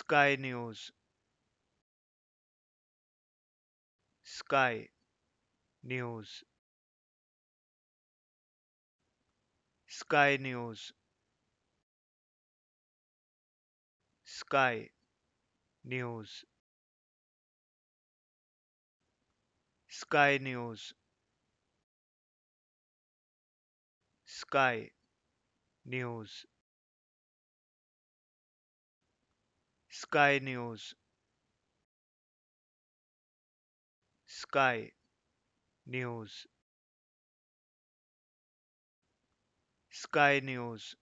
Sky News Sky News Sky News Sky News Sky News Sky News Sky News Sky News Sky News